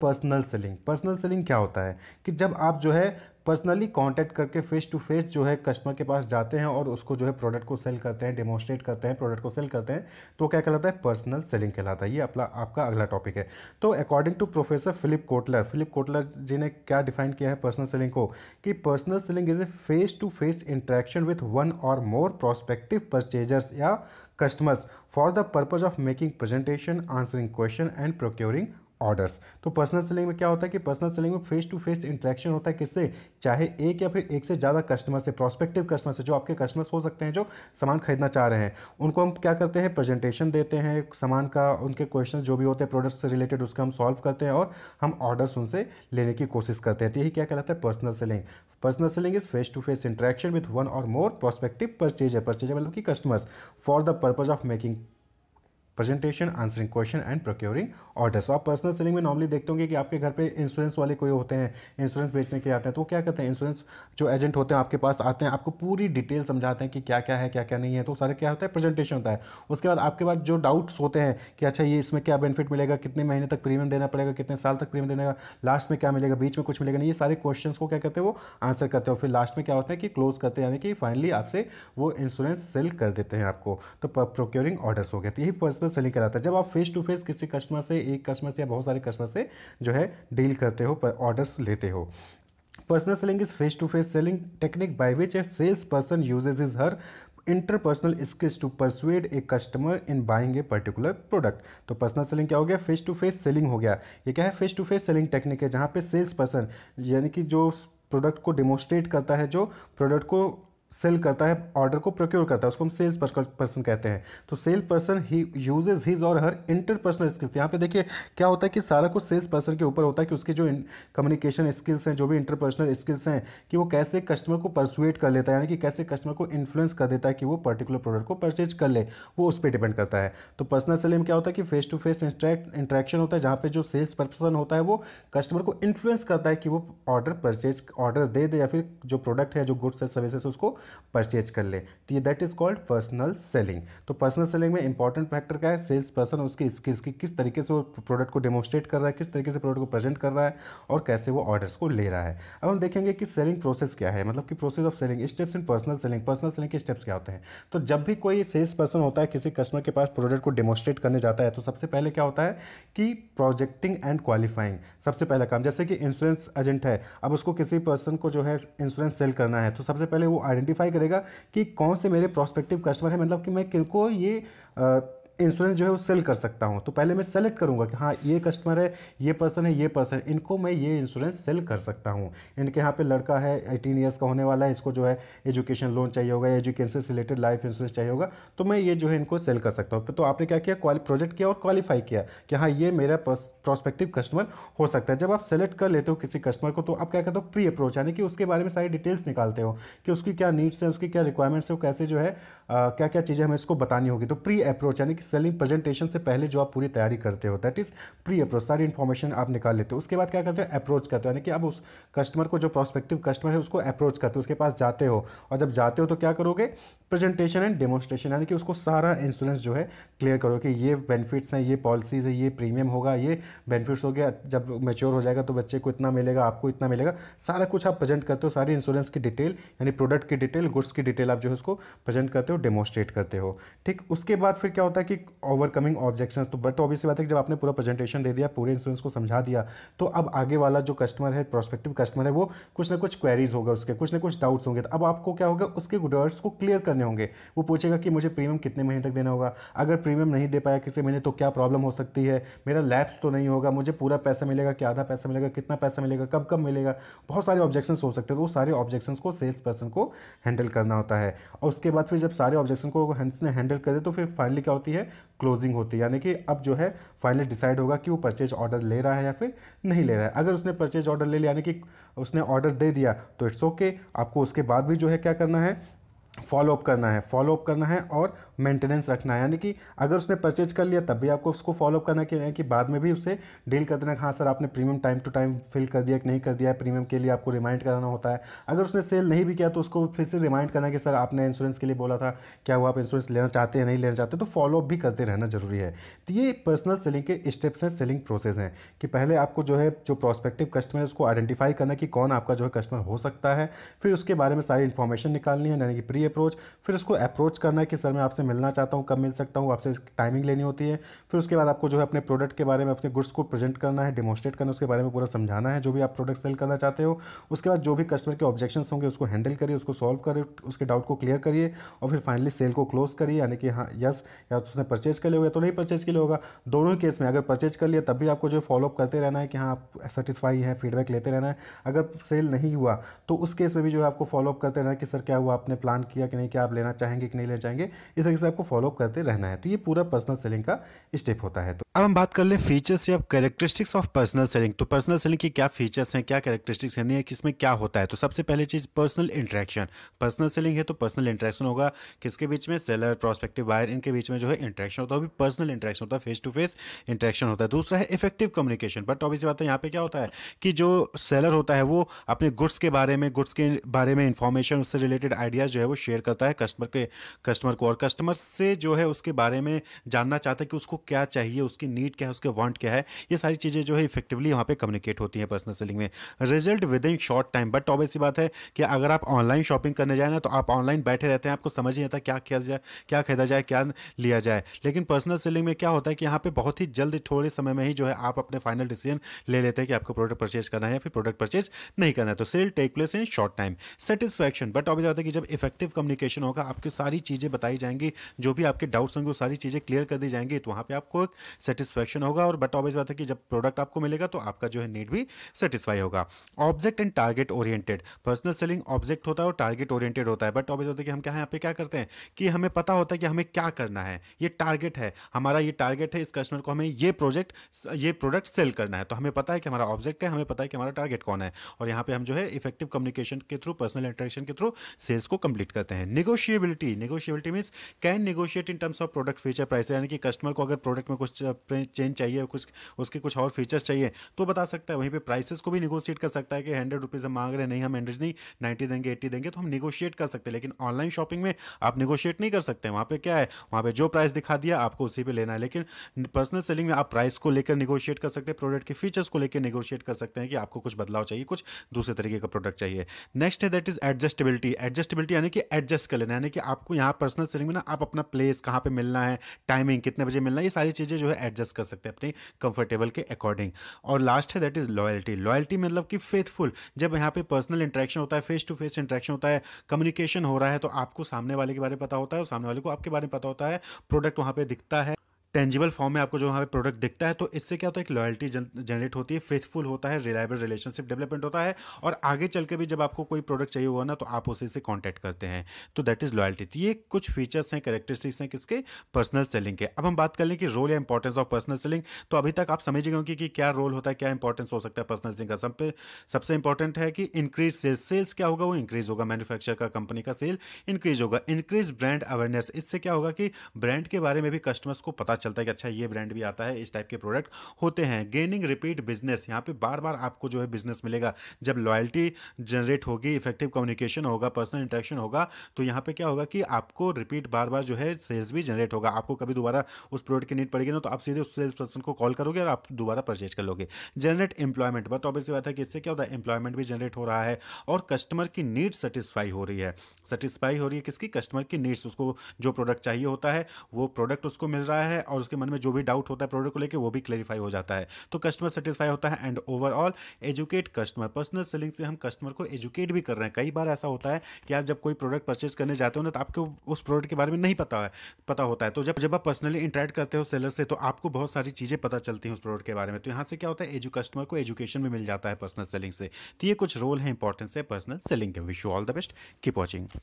personal selling personal सेलिंग क्या होता है कि जब आप जो है पर्सनली कांटेक्ट करके फेस टू फेस जो है कस्टमर के पास जाते हैं और उसको जो है प्रोडक्ट को सेल करते हैं डेमोस्ट्रेट करते हैं प्रोडक्ट को सेल करते हैं तो क्या कहलाता है पर्सनल सेलिंग कहलाता है ये अपना आपका अगला टॉपिक है तो according to professor Philip Kotler Philip Kotler ji ने क्या डिफाइन किया है पर्सनल सेलिंग को कि personal selling is a face to face interaction with one और मोर प्रोस्पेक्टिव परचेजर्स या customers for the purpose of making presentation answering question and procuring orders तो personal selling में क्या होता है कि पर्सनल सेलिंग में फेस टू फेस इंट्रैक्शन होता है किससे चाहे एक या फिर एक से ज़्यादा कस्टमर से प्रोस्पेक्टिव कस्टमर से जो आपके कस्टमर्स हो सकते हैं जो सामान खरीदना चाह रहे हैं उनको हम क्या करते हैं प्रेजेंटेशन देते हैं सामान का उनके क्वेश्चन जो भी होते हैं प्रोडक्ट से रिलेटेड उसका हम सॉल्व करते हैं और हम ऑर्डर्स उनसे लेने की कोशिश करते हैं तो यही क्या कहलाता है personal selling personal selling is face to face interaction with one और मोर प्रोस्पेक्टिव परचेजर परचेजर मतलब कि customers for the purpose of making presentation answering question and procuring order so आप पर्सनल सेलिंग में नॉर्मली देखते होंगे कि आपके घर पे इंश्योरेंस वाले कोई होते हैं इंश्योरेंस बेचने के आते हैं तो क्या करते हैं इंश्योरेंस जो एजेंट होते हैं आपके पास आते हैं आपको पूरी डिटेल समझाते हैं कि क्या क्या है क्या क्या नहीं है तो सारे क्या होता है प्रेजेंटेशन होता है उसके बाद आपके पास जो डाउट्स होते हैं कि अच्छा ये इसमें क्या बेनिफिट मिलेगा कितने महीने तक प्रीमियम देना पड़ेगा कितने साल तक प्रीमियम देना लास्ट में क्या मिलेगा बीच में कुछ मिलेगा नहीं ये सारे क्वेश्चन को क्या कहते हैं वो आंसर करते हैं फिर लास्ट में क्या होता है कि क्लोज करते हैं यानी कि फाइनली आपसे वो इंश्योरेंस सेल कर देते हैं आपको तो प्रोक्योरिंग ऑर्डर्स हो गए तो यही पर्सनल से सेलिंग कराता है जब आप फेस टू फेस किसी कस्टमर से एक कस्टमर से या बहुत सारे कस्टमर से जो है डील करते हो ऑर्डर्स लेते हो personal selling is face to face selling technique by which a sales person uses is her interpersonal skills to persuade a customer in buying a particular product तो पर्सनल सेलिंग क्या हो गया फेस टू फेस सेलिंग हो गया ये क्या है face to face selling technique है जहाँ पे सेल्स पर्सन यानी कि जो प्रोडक्ट को डिमोस्ट्रेट करता है जो प्रोडक्ट को सेल करता है ऑर्डर को प्रोक्योर करता है उसको हम सेल्स पर्सन कहते हैं तो सेल पर्सन ही यूजेज हिज और हर इंटरपर्सनल स्किल्स यहाँ पे देखिए क्या होता है कि सारा कुछ सेल्स पर्सन के ऊपर होता है कि उसके जो कम्युनिकेशन स्किल्स हैं जो भी इंटरपर्सनल स्किल्स हैं कि वो कैसे कस्टमर को परसुएट कर लेता है यानी कि कैसे कस्टमर को इन्फ्लुएंस कर देता है कि वो पर्टिकुलर प्रोडक्ट को परचेज कर ले वो उस पर डिपेंड करता है तो पर्सनल सेल में क्या होता है कि फेस टू फेस इंट्रैक्शन होता है जहाँ पे जो सेल्स पर्सन होता है वो कस्टमर को इन्फ्लुएंस करता है कि वो ऑर्डर परचेज ऑर्डर दे दे या फिर जो प्रोडक्ट है जो गुड्स है सर्विसेस उसको परचेज कर ले तो ये that is called personal selling तो पर्सनल सेलिंग में इंपॉर्टेंट फैक्टर क्या है सेल्स पर्सन उसकी स्किल्स की किस तरीके से वो प्रोडक्ट को डेमोस्ट्रेट कर रहा है किस तरीके से प्रोडक्ट को प्रेजेंट कर रहा है और कैसे वो ऑर्डर्स को ले रहा है अब हम देखेंगे कि सेलिंग प्रोसेस क्या है मतलब कि process of selling steps in personal selling personal selling के स्टेप्स क्या होते हैं तो जब भी कोई सेल्स पर्सन होता है किसी कस्टमर के पास प्रोडक्ट को डेमोस्ट्रेट करने जाता है तो सबसे पहले क्या होता है कि प्रोजेक्टिंग एंड क्वालिफाइंग सबसे पहला काम जैसे कि इंश्योरेंस एजेंट है अब उसको किसी पर्सन को जो है इंश्योरेंस सेल करना है तो सबसे पहले वो आइडेंटिफाई आइडेंटिफाई करेगा कि कौन से मेरे प्रोस्पेक्टिव कस्टमर है मतलब कि मैं किनको ये इंश्योरेंस जो है वो सेल कर सकता हूँ तो पहले मैं सेलेक्ट करूँगा कि हाँ ये कस्टमर है ये पर्सन है ये पर्सन इनको मैं ये इंश्योरेंस सेल कर सकता हूँ इनके यहाँ पे लड़का है एटीन ईयर्स का होने वाला है इसको जो है एजुकेशन लोन चाहिए होगा एजुकेशन से रिलेटेड लाइफ इंश्योरेंस चाहिए होगा तो मैं ये जो है इनको सेल कर सकता हूँ तो आपने क्या किया प्रोजेक्ट किया और क्वालिफाई किया कि हाँ ये मेरा प्रोस्पेक्टिव कस्टमर हो सकता है जब आप सेलेक्ट कर लेते हो किसी कस्टमर को तो आप क्या कहते हो प्री अप्रोच यानी कि उसके बारे में सारी डिटेल्स निकालते हो कि उसकी क्या नीड्स हैं उसकी क्या रिक्वायरमेंट्स है वो कैसे जो है आ, क्या क्या चीज़ें हमें इसको बतानी होगी तो प्री अप्रोच यानी कि सेलिंग प्रेजेंटेशन से पहले जो आप पूरी तैयारी करते हो दैट इज़ प्री अप्रोच सारी इन्फॉर्मेशन आप निकाल लेते हो उसके बाद क्या करते हो अप्रोच करते हो यानी कि आप उस कस्टमर को जो प्रोस्पेक्टिव कस्टमर है उसको अप्रोच करते हो उसके पास जाते हो और जब जाते हो तो क्या करोगे प्रेजेंटेशन एंड डेमोस्ट्रेशन यानी कि उसको सारा इंश्योरेंस जो है क्लियर करो कि ये बेनिफिट्स हैं ये पॉलिसीज है ये प्रीमियम होगा ये बेनिफिट्स हो गया जब मेच्योर हो जाएगा तो बच्चे को इतना मिलेगा आपको इतना मिलेगा सारा कुछ आप प्रेजेंट करते हो सारी इंश्योरेंस की डिटेल यानी प्रोडक्ट की डिटेल गुड्स की डिटेल आप जो है उसको प्रेजेंट करते हो डेमोस्ट्रेट करते हो ठीक उसके बाद फिर क्या होता है कि ओवरकमिंग ऑब्जेक्शन तो बट ऑब्वियस तो बात है कि जब आपने पूरा प्रेजेंटेशन दे दिया पूरे इंश्योरेंस को समझा दिया तो अब आगे वाला जो कस्टमर है प्रोस्पेक्टिव कस्टमर है वो कुछ ना कुछ क्वेरीज होगा उसके कुछ ना कुछ डाउट्स होंगे तो अब आपको क्या होगा उसके डाउट्स को क्लियर करने होंगे वो पूछेगा कि मुझे प्रीमियम कितने महीने तक देना होगा अगर प्रीमियम नहीं दे पाया किसी महीने तो क्या प्रॉब्लम हो सकती है मेरा लैब्स तो नहीं नहीं होगा मुझे पूरा पैसा मिलेगा क्या आधा पैसा मिलेगा कितना पैसा मिलेगा कब कब मिलेगा बहुत सारे ऑब्जेक्शंस हो सकते हैं तो वो सारे ऑब्जेक्शंस को सेल्स पर्सन को हैंडल करना होता है और उसके बाद फिर जब सारे ऑब्जेक्शन को ने हैंडल करे तो फिर फाइनली क्या होती है क्लोजिंग होती है यानी कि अब जो है फाइनली डिसाइड होगा कि वो परचेज ऑर्डर ले रहा है या फिर नहीं ले रहा है अगर उसने परचेज ऑर्डर ले लिया यानी कि उसने ऑर्डर दे दिया तो इट्स ओके आपको उसके बाद भी जो है क्या करना है फॉलोअप करना है फॉलोअप करना है और मेंटेनेंस रखना है यानी कि अगर उसने परचेज कर लिया तब भी आपको उसको फॉलोअप करना कि कि बाद में भी उसे डील कर देना हाँ सर आपने premium time to time fill कर दिया कि नहीं कर दिया है प्रीमियम के लिए आपको रिमाइंड कराना होता है अगर उसने सेल नहीं भी किया तो उसको फिर से रिमाइंड करना कि सर आपने इंश्योरेंस के लिए बोला था क्या वो आप इंश्योरेंस लेना चाहते हैं नहीं लेना चाहते तो फॉलोअप भी करते रहना जरूरी है तो ये पर्सनल सेलिंग के स्टेप्स हैं सेलिंग प्रोसेस हैं कि पहले आपको जो है जो प्रोस्पेक्टिव कस्टमर है उसको आइडेंटिफाई करना कि कौन आपका जो है कस्टमर हो सकता है फिर उसके बारे में सारी इन्फॉर्मेशन निकालनी है यानी कि प्री अप्रोच फिर उसको अप्रोच करना है कि सर मैं आपसे मिलना चाहता हूँ कब मिल सकता हूँ आपसे टाइमिंग लेनी होती है फिर उसके बाद आपको जो है अपने प्रोडक्ट के बारे में अपने गुड्स को प्रेजेंट करना है डेमोस्ट्रेट करना है उसके बारे में पूरा समझाना है जो भी आप प्रोडक्ट सेल करना चाहते हो उसके बाद जो भी कस्टमर के ऑब्जेक्शन होंगे उसको हैंडल करिए उसको सॉल्व करिए उसके डाउट को क्लियर करिए और फिर फाइनली सेल को क्लोज करिए यानी कि हाँ यस या उसने परचेज कर लिया होगा तो नहीं परचेज के लिए होगा दोनों ही केस में अगर परचेज कर लिया तब भी आपको जो है फॉलोअप करते रहना है कि हाँ आप सेटिस्फाई हैं फीडबैक लेते रहना है अगर सेल नहीं हुआ तो उस केस में भी जो है आपको फॉलोअप करते रहना है कि सर क्या हुआ आपने प्लान किया कि नहीं क्या आप लेना चाहेंगे कि नहीं लेना चाहेंगे इस तरह ट्रिक्स आपको फॉलो करते रहना है तो ये पूरा पर्सनल सेलिंग का स्टेप होता है तो अब हम बात कर ले फीचर्स या कैरेक्टरिस्टिक्स ऑफ पर्सनल सेलिंग तो पर्सनल सेलिंग की क्या फीचर्स हैं क्या कैरेक्टरिस्टिक्स हैं है किसमें क्या होता है तो सबसे पहले चीज़ पर्सनल इंट्रैक्शन पर्सनल सेलिंग है तो पर्सनल इंट्रैक्शन होगा किसके बीच में सेलर प्रोस्पेक्टिव बायर इनके बीच में जो है इंट्रैक्शन होता है अभी पर्सनल इंट्रैक्शन होता है फेस टू फेस इंट्रैक्शन होता है दूसरा है इफेक्टिव कम्युनिकेशन बट ऑब्वियस बात है यहाँ पे क्या होता है कि जो सेलर होता है वो अपने गुड्स के बारे में गुड्स के बारे में इंफॉर्मेशन उससे रिलेटेड आइडियाज़ जो है वो शेयर करता है कस्टमर के कस्टमर को और कस्टमर से जो है उसके बारे में जानना चाहता है कि उसको क्या चाहिए उसकी उसकी नीड क्या है उसके वांट क्या है ये सारी चीज़ें जो है इफेक्टिवली वहाँ पे कम्युनिकेट होती हैं पर्सनल सेलिंग में result within short time but obvious सी बात है कि अगर आप ऑनलाइन शॉपिंग करने जाए ना तो आप ऑनलाइन बैठे रहते हैं आपको समझ नहीं आता क्या किया जाए क्या खरीदा जाए क्या लिया जाए लेकिन पर्सनल सेलिंग में क्या होता है कि यहाँ पर बहुत ही जल्द थोड़े समय में ही जो है आप अपने फाइनल डिसीजन ले लेते हैं कि आपको प्रोडक्ट परचेज करना है या फिर प्रोडक्ट परचेज नहीं करना है तो sale take place in short time satisfaction but obvious बात है कि जब इफेक्टिव कम्युनिकेशन होगा आपकी सारी चीज़ें बताई जाएंगी जो भी आपके डाउट्स होंगे वो सारी चीज़ें क्लियर कर दी जाएंगी तो वहाँ पर आपको सेटिस्फेक्शन होगा और बट ऑबियस बात है कि जब प्रोडक्ट आपको मिलेगा तो आपका जो है नीड भी सेटिस्फाई होगा object and target oriented personal selling object होता है और टारगेट ओरिएंटेड होता है बट ऑबियस होता है कि हम क्या यहाँ पे क्या करते हैं कि हमें पता होता है कि हमें क्या करना है ये टारगेट है हमारा ये टारगेट है इस कस्टमर को हमें ये प्रोजेक्ट ये प्रोडक्ट सेल करना है तो हमें पता है कि हमारा ऑब्जेक्ट है हमें पता है कि हमारा टारगेट कौन है और यहाँ पर हम जो है इफेक्टिव कम्युनिकेशन के थ्रू पर्सनल इंटरेक्शन के थ्रू सेल्स को कंप्लीट करते हैं negotiability negotiability means can negotiate in terms of product feature price यानी कि कस्टमर को अगर प्रोडक्ट में कुछ चेन चाहिए कुछ उसके कुछ और फीचर्स चाहिए तो बता सकता है वहीं पर प्राइसेस को भी निगोशिएट कर सकता है कि हंड्रेड रुपीज़ हम मांग रहे हैं नहीं हम हंड्रेड नहीं नाइन्टी देंगे एट्टी देंगे तो हम निगोशिएट कर सकते हैं लेकिन ऑनलाइन शॉपिंग में आप निगोशिएट नहीं कर सकते वहाँ पर क्या है वहाँ पर जो प्राइस दिखा दिया आपको उसी पर लेना है लेकिन पर्सनल सेलिंग में आप प्राइस को लेकर निगोशिएट कर सकते हैं प्रोडक्ट के फीचर्स को लेकर निगोशिएट कर सकते हैं कि आपको कुछ बदलाव चाहिए कुछ दूसरे तरीके का प्रोडक्ट चाहिए नेक्स्ट है दैट इज एडजस्टेबिलिटी एडजस्टेबिलिटी यानी कि एडजस्ट कर लेना यानी कि आपको यहाँ पर्सनल सेलिंग में ना आप अपना प्लेस कहाँ पर मिलना है टाइमिंग कितने बजे मिलना है ये सारी चीज़ें जो है एडजस्ट कर सकते हैं अपने कंफर्टेबल के अकॉर्डिंग और लास्ट है दैट इज़ लॉयल्टी लॉयल्टी मतलब कि फेथफुल जब यहाँ पे पर्सनल इंट्रैक्शन होता है फेस टू फेस इंट्रैक्शन होता है कम्युनिकेशन हो रहा है तो आपको सामने वाले के बारे में पता होता है और सामने वाले को आपके बारे में पता होता है प्रोडक्ट वहाँ पर दिखता है टेंजिबल फॉर्म में आपको जो वहाँ पे प्रोडक्ट दिखता है तो इससे क्या होता है एक लॉयल्टी जनरेट होती है फेथफुल होता है रिलायबल रिलेशनशिप डेवलपमेंट होता है और आगे चल के भी जब आपको कोई प्रोडक्ट चाहिए होगा ना तो आप उसी से कॉन्टैक्ट करते हैं तो दैट इज़ लॉयल्टी तो ये कुछ फीचर्स हैं करेक्टरिस्टिक्स हैं किसके पर्सनल सेलिंग के अब हम बात कर लें कि रोल या इंपॉर्टेंस ऑफ पर्सनल सेलिंग तो अभी तक आप समझ गए होंगे कि क्या रोल होता है क्या इंपॉर्टेंस हो सकता है पर्सनल सेलिंग का सबसे सबसे इंपॉर्टेंट है कि इंक्रीज सेल्स सेल्स क्या होगा वो इंक्रीज होगा मैनुफैक्चर का कंपनी का सेल इंक्रीज होगा इंक्रीज ब्रांड अवेयरनेस इससे क्या होगा कि ब्रांड के बारे में भी कस्टमर्स को पता चल चलता है कि अच्छा ये ब्रांड भी आता है इस टाइप के प्रोडक्ट होते हैं गेनिंग रिपीट बिजनेस यहाँ पे बार बार आपको जो है बिजनेस मिलेगा जब लॉयल्टी जनरेट होगी इफेक्टिव कम्युनिकेशन होगा पर्सनल इंटरेक्शन होगा तो यहाँ पे क्या होगा कि आपको रिपीट बार बार जो है सेल्स भी जनरेट होगा आपको कभी दोबारा उस प्रोडक्ट की नीड पड़ेगी ना तो आप सीधे उस सेल्स पर्सन को कॉल करोगे और आप दोबारा परचेज कर लोगे जनरेट एम्प्लॉयमेंट बट ऑब्वियसली बात है कि इससे क्या होता है एम्प्लॉयमेंट भी जनरेट हो रहा है और कस्टमर की नीड सेटिस्फाई हो रही है सेटिस्फाई हो रही है किसकी कस्टमर की नीड्स उसको जो प्रोडक्ट चाहिए होता है वो प्रोडक्ट उसको मिल रहा है और उसके मन में जो भी डाउट होता है प्रोडक्ट को लेकर वो भी क्लेरिफाई हो जाता है तो कस्टमर सेटिस्फाई होता है and overall educate customer personal selling से हम कस्टमर को एजुकेट भी कर रहे हैं कई बार ऐसा होता है कि आप जब कोई प्रोडक्ट परचेज करने जाते हो ना तो आपको उस प्रोडक्ट के बारे में नहीं पता है पता होता है तो जब जब आप पर्सनली इंटरेक्ट करते हो सेलर से तो आपको बहुत सारी चीज़ें पता चलती हैं उस प्रोडक्ट के बारे में तो यहाँ से क्या होता है एजु कस्टमर को एजुकेशन भी मिल जाता है पर्सनल सेलिंग से तो ये कुछ रोल है इंपॉर्टेंस है पर्सनल सेलिंग के wish you all the best keep watching